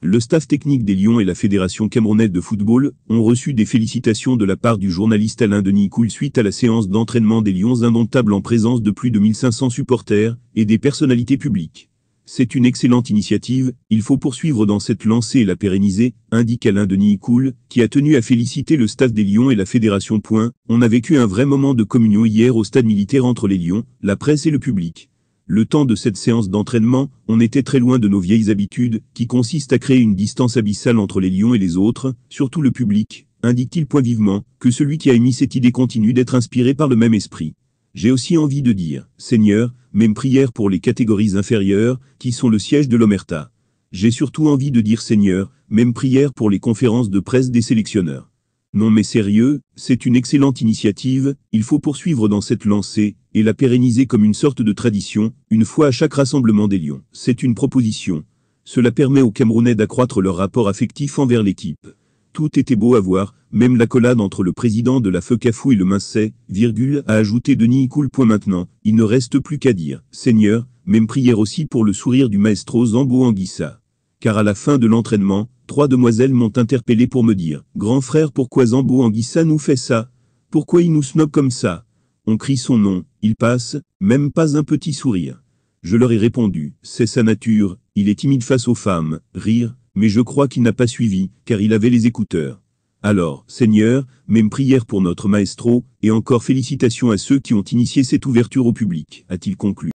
Le staff technique des Lions et la Fédération Camerounaise de football ont reçu des félicitations de la part du journaliste Alain Denis Coul suite à la séance d'entraînement des Lions indomptables en présence de plus de 1500 supporters et des personnalités publiques. C'est une excellente initiative, il faut poursuivre dans cette lancée et la pérenniser, indique Alain Denis Coul, qui a tenu à féliciter le staff des Lions et la Fédération. Point. On a vécu un vrai moment de communion hier au stade militaire entre les Lions, la presse et le public. Le temps de cette séance d'entraînement, on était très loin de nos vieilles habitudes, qui consistent à créer une distance abyssale entre les lions et les autres, surtout le public, indique-t-il point vivement, que celui qui a émis cette idée continue d'être inspiré par le même esprit. J'ai aussi envie de dire, Seigneur, même prière pour les catégories inférieures, qui sont le siège de l'Omerta. J'ai surtout envie de dire Seigneur, même prière pour les conférences de presse des sélectionneurs. Non mais sérieux, c'est une excellente initiative, il faut poursuivre dans cette lancée, et la pérenniser comme une sorte de tradition, une fois à chaque rassemblement des Lions. C'est une proposition. Cela permet aux Camerounais d'accroître leur rapport affectif envers l'équipe. Tout était beau à voir, même l'accolade entre le président de la feu et le Mincet, virgule, a ajouté Denis Cool. Point maintenant, il ne reste plus qu'à dire, Seigneur, même prière aussi pour le sourire du maestro Zambo Anguissa car à la fin de l'entraînement, trois demoiselles m'ont interpellé pour me dire « Grand frère pourquoi Zambo Anguissa nous fait ça Pourquoi il nous snob comme ça ?» On crie son nom, il passe, même pas un petit sourire. Je leur ai répondu « C'est sa nature, il est timide face aux femmes, rire, mais je crois qu'il n'a pas suivi, car il avait les écouteurs. » Alors, Seigneur, même prière pour notre maestro, et encore félicitations à ceux qui ont initié cette ouverture au public, a-t-il conclu.